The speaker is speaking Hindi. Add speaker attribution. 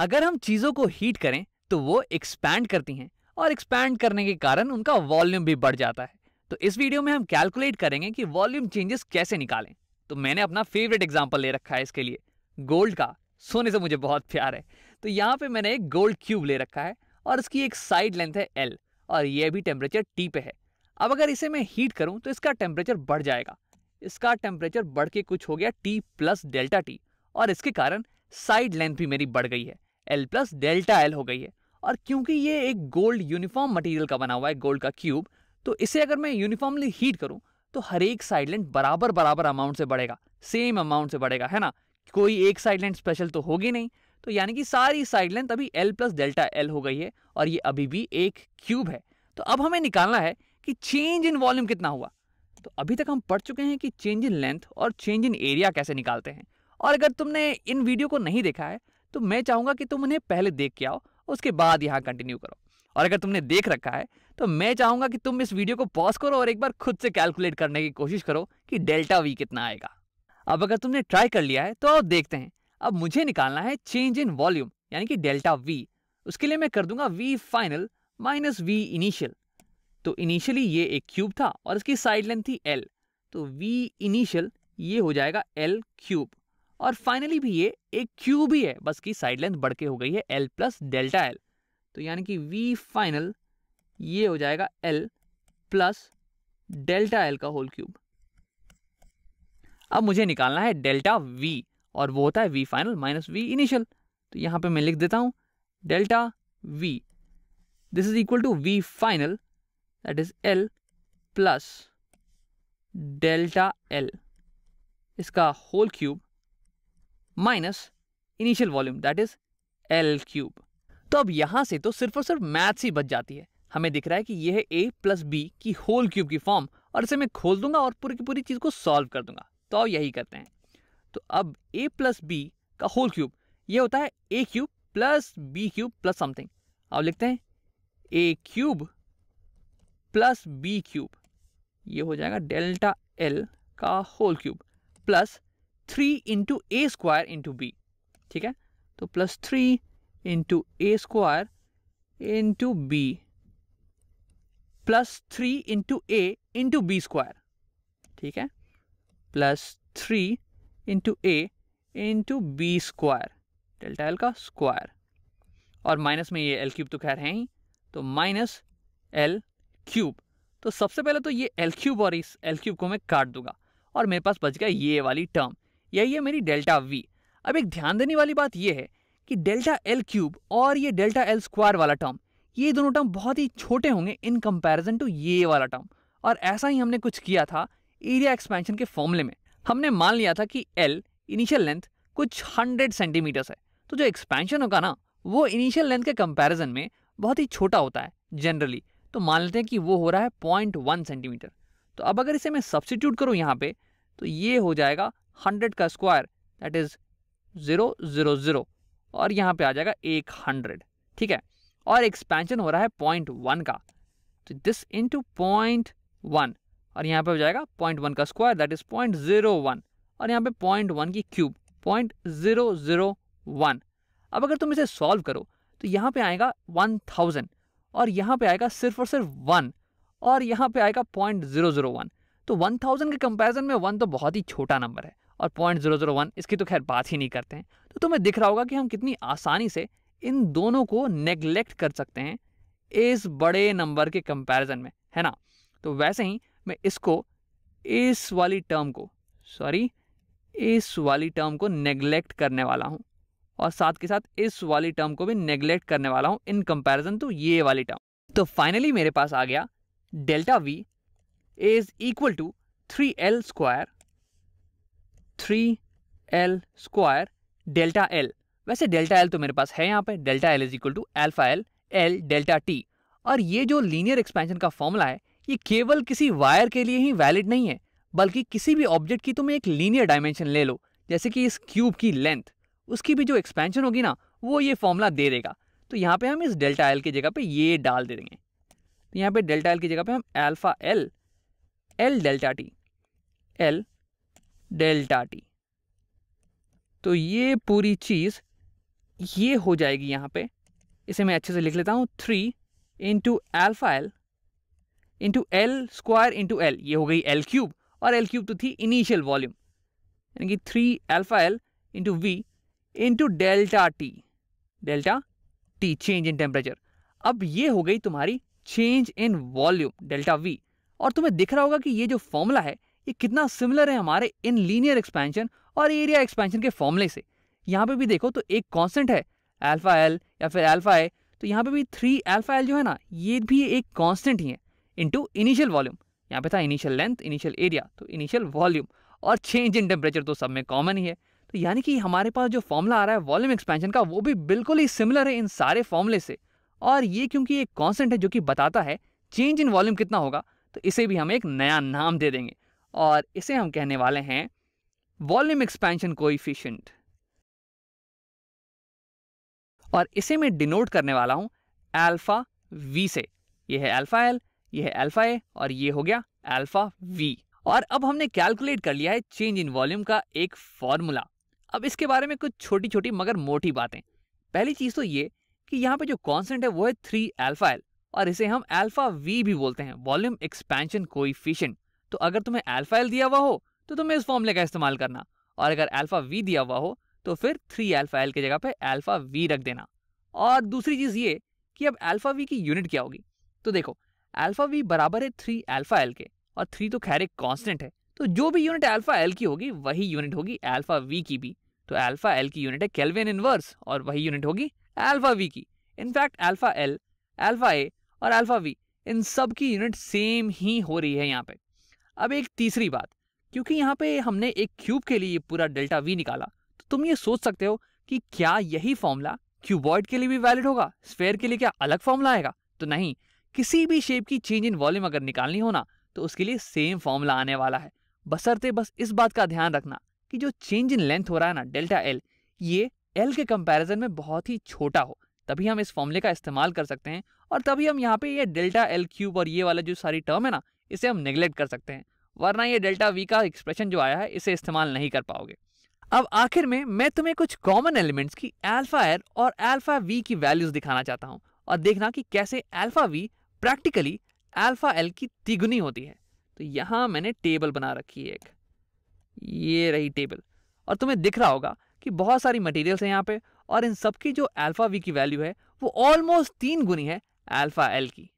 Speaker 1: अगर हम चीज़ों को हीट करें तो वो एक्सपैंड करती हैं और एक्सपैंड करने के कारण उनका वॉल्यूम भी बढ़ जाता है तो इस वीडियो में हम कैलकुलेट करेंगे कि वॉल्यूम चेंजेस कैसे निकालें तो मैंने अपना फेवरेट एग्जाम्पल ले रखा है इसके लिए गोल्ड का सोने से मुझे बहुत प्यार है तो यहाँ पे मैंने एक गोल्ड क्यूब ले रखा है और इसकी एक साइड लेंथ है एल और यह भी टेम्परेचर टी पे है अब अगर इसे मैं हीट करूँ तो इसका टेम्परेचर बढ़ जाएगा इसका टेम्परेचर बढ़ के कुछ हो गया टी प्लस डेल्टा टी और इसके कारण साइड लेंथ भी मेरी बढ़ गई है एल प्लस डेल्टा एल हो गई है और क्योंकि ये एक गोल्ड यूनिफॉर्म मटेरियल का बना हुआ है गोल्ड का क्यूब तो इसे अगर मैं यूनिफॉर्मली हीट करूँ तो हर एक साइडलेंट बराबर बराबर अमाउंट से बढ़ेगा सेम अमाउंट से बढ़ेगा है ना कोई एक साइडलेंट स्पेशल तो होगी नहीं तो यानी कि सारी साइड लेंथ अभी एल प्लस डेल्टा एल हो गई है और ये अभी भी एक क्यूब है तो अब हमें निकालना है कि चेंज इन वॉल्यूम कितना हुआ तो अभी तक हम पढ़ चुके हैं कि चेंज इन लेंथ और चेंज इन एरिया कैसे निकालते हैं और अगर तुमने इन वीडियो को नहीं देखा है तो मैं चाहूंगा कि तुम उन्हें पहले देख के आओ उसके बाद यहाँ कंटिन्यू करो और अगर तुमने देख रखा है तो मैं चाहूंगा कि तुम इस वीडियो को पॉज करो और एक बार खुद से कैलकुलेट करने की कोशिश करो कि डेल्टा वी कितना आएगा अब अगर तुमने ट्राई कर लिया है तो आओ देखते हैं अब मुझे निकालना है चेंज इन वॉल्यूम यानी कि डेल्टा वी उसके लिए मैं कर दूंगा v final minus v initial तो इनिशियली ये एक क्यूब था और इसकी साइड लेंथ थी एल तो वी इनिशियल ये हो जाएगा एल क्यूब और फाइनली भी ये एक क्यूब ही है बस की साइड लेंथ बढ़ के हो गई है एल प्लस डेल्टा एल तो यानी कि वी फाइनल ये हो जाएगा एल प्लस डेल्टा एल का होल क्यूब अब मुझे निकालना है डेल्टा वी और वो होता है v final minus v initial तो यहाँ पे मैं लिख देता हूँ delta v this is equal to v final that is l plus delta l इसका whole cube minus initial volume that is l cube तो अब यहां से तो सिर्फ और सिर्फ मैथ्स ही बच जाती है हमें दिख रहा है कि यह है ए प्लस बी की होल क्यूब की फॉर्म और इसे मैं खोल दूंगा और पूरी की पूरी चीज़ को सॉल्व कर दूंगा तो यही करते हैं तो अब ए प्लस बी का होल क्यूब ये होता है a cube plus b cube plus something अब लिखते हैं a cube plus b cube ये हो जाएगा डेल्टा एल का whole cube plus three into a square into b ठीक है तो plus three into a square into b plus three into a into b square ठीक है plus three into a into b square delta l का स्क्वायर और माइनस में ये एल क्यूब तो खैर है ही तो माइनस एल क्यूब तो सबसे पहले तो ये एल क्यूब और इस एल क्यूब को मैं काट दूंगा और मेरे पास बच गया ये वाली टर्म यही है मेरी डेल्टा वी अब एक ध्यान देने वाली बात यह है कि डेल्टा एल क्यूब और ये डेल्टा एल स्क्वायर वाला टर्म ये दोनों टर्म बहुत ही छोटे होंगे इन कंपैरिजन टू ये वाला टर्म और ऐसा ही हमने कुछ किया था एरिया एक्सपेंशन के फॉर्मूले में हमने मान लिया था कि एल इनिशियल लेंथ कुछ हंड्रेड सेंटीमीटर्स है तो जो एक्सपेंशन होगा ना वो इनिशियल लेंथ के कंपेरिजन में बहुत ही छोटा होता है जनरली तो मान लेते हैं कि वो हो रहा है पॉइंट वन सेंटीमीटर तो अब अगर इसे मैं सब्सिट्यूट करूँ यहाँ पे तो ये हो जाएगा हंड्रेड का square that is zero zero zero और यहाँ पे आ जाएगा एक हंड्रेड ठीक है और एक्सपेंशन हो रहा है पॉइंट वन का तो दिस इंटू पॉइंट वन और यहाँ पे हो जाएगा पॉइंट वन का square that is point zero one और यहाँ पे पॉइंट वन की cube point zero zero one अब अगर तुम इसे सॉल्व करो तो यहाँ पे आएगा वन थाउजेंड और यहाँ पे आएगा सिर्फ और सिर्फ वन और यहाँ पे आएगा पॉइंट ज़ीरो ज़ीरो वन तो वन थाउजेंड के कंपैरिजन में वन तो बहुत ही छोटा नंबर है और पॉइंट जीरो जीरो वन इसकी तो खैर बात ही नहीं करते हैं तो तुम्हें दिख रहा होगा कि हम कितनी आसानी से इन दोनों को नेग्लेक्ट कर सकते हैं इस बड़े नंबर के कंपैरिजन में है ना तो वैसे ही मैं इसको इस वाली टर्म को सॉरी इस वाली टर्म को नेग्लेक्ट करने वाला हूँ और साथ के साथ इस वाली टर्म को भी नेग्लेक्ट करने वाला हूँ इन कंपैरिजन टू ये वाली टर्म तो फाइनली मेरे पास आ गया delta v is equal to three l square three l square delta l वैसे डेल्टा एल तो मेरे पास है यहाँ पे delta l is equal to alpha l l delta t और ये जो लीनियर एक्सपेंशन का फॉर्मूला है ये केवल किसी वायर के लिए ही वैलिड नहीं है बल्कि किसी भी ऑब्जेक्ट की तुम एक लीनियर डायमेंशन ले लो जैसे कि इस क्यूब की लेंथ उसकी भी जो एक्सपेंशन होगी ना वो ये फॉर्मूला दे देगा तो यहाँ पे हम इस डेल्टा एल की जगह पे ये डाल दे देंगे तो यहाँ पे डेल्टा एल की जगह पे हम alpha l l delta t l delta t तो ये पूरी चीज़ ये हो जाएगी यहां पे इसे मैं अच्छे से लिख लेता हूं three into alpha l into l square into l ये हो गई एल क्यूब और एल क्यूब तो थी इनिशियल वॉल्यूम यानी कि three alpha l into v into delta t delta t change in temperature अब ये हो गई तुम्हारी change in volume delta v और तुम्हें दिख रहा होगा कि ये जो फॉर्मूला है ये कितना सिमिलर है हमारे इन लीनियर एक्सपेंशन और एरिया एक्सपेंशन के फॉर्मूले से यहाँ पे भी देखो तो एक कांस्टेंट है एल्फा एल या फिर एल्फा ए तो यहाँ पे भी थ्री एल्फा एल जो है ना ये भी एक कॉन्सटेंट ही है इनटू इनिशियल वॉल्यूम यहाँ पे था इनिशियल लेंथ इनिशियल एरिया तो इनिशियल वॉल्यूम और चेंज इन टेम्परेचर तो सब में कॉमन ही है तो यानी कि हमारे पास जो फॉर्मूला आ रहा है वॉल्यूम एक्सपेंशन का वो भी बिल्कुल ही सिमिलर है इन सारे फॉर्मूले से और ये क्योंकि एक कॉन्सेंट है जो कि बताता है चेंज इन वॉल्यूम कितना होगा तो इसे भी हम एक नया नाम दे देंगे और इसे हम कहने वाले हैं वॉल्यूम एक्सपेंशन को और इसे मैं डिनोट करने वाला हूं अल्फा वी से यह है अल्फा एल यह है अल्फा ए और ये हो गया अल्फा वी और अब हमने कैलकुलेट कर लिया है चेंज इन वॉल्यूम का एक फॉर्मूला अब इसके बारे में कुछ छोटी छोटी मगर मोटी बातें पहली चीज़ तो ये कि यहाँ पे जो कॉन्सेंट है वो है थ्री अल्फा एल और इसे हम अल्फा वी भी बोलते हैं वॉल्यूम एक्सपेंशन कोई तो अगर तुम्हें अल्फा एल दिया हुआ हो तो तुम्हें इस फॉर्मूले का इस्तेमाल करना और अगर अल्फा वी दिया हुआ हो तो फिर थ्री अल्फा एल की जगह पे अल्फा वी रख देना और दूसरी चीज़ ये कि अब अल्फा वी की यूनिट क्या होगी तो देखो अल्फा वी बराबर है थ्री अल्फा एल के और थ्री तो खैर एक कॉन्स्टेंट है तो जो भी यूनिट अल्फा एल की होगी वही यूनिट होगी अल्फा वी की भी तो अल्फा एल की यूनिट है कैलविन इनवर्स और वही यूनिट होगी अल्फा वी की in fact alpha l alpha a और अल्फा वी इन सब की यूनिट सेम ही हो रही है यहाँ पे अब एक तीसरी बात क्योंकि यहाँ पे हमने एक क्यूब के लिए पूरा डेल्टा वी निकाला तो तुम ये सोच सकते हो कि क्या यही फॉर्मूला क्यूबॉइड के लिए भी वैलिड होगा स्फेयर के लिए क्या अलग फॉर्मूला आएगा तो नहीं किसी भी शेप की चेंज इन वॉल्यूम अगर निकालनी हो ना तो उसके लिए सेम फॉर्मूला आने वाला है बसरते बस इस बात का ध्यान रखना कि जो चेंज इन लेंथ हो रहा है ना डेल्टा एल ये एल के कंपैरिजन में बहुत ही छोटा हो तभी हम इस फॉर्मूले का इस्तेमाल कर सकते हैं और तभी हम यहाँ पे ये डेल्टा एल क्यूब और ये वाला जो सारी टर्म है ना इसे हम नेग्लेक्ट कर सकते हैं वरना ये डेल्टा वी का एक्सप्रेशन जो आया है इसे इस्तेमाल नहीं कर पाओगे अब आखिर में मैं तुम्हें कुछ कॉमन एलिमेंट्स की अल्फा एर और अल्फा वी की वैल्यूज दिखाना चाहता हूँ और देखना कि कैसे alpha v practically alpha l की तिगुनी होती है तो यहाँ मैंने टेबल बना रखी है एक ये रही टेबल और तुम्हें दिख रहा होगा कि बहुत सारी मटेरियल्स हैं यहाँ पे और इन सबकी जो अल्फा वी की वैल्यू है वो ऑलमोस्ट तीन गुनी है अल्फा एल की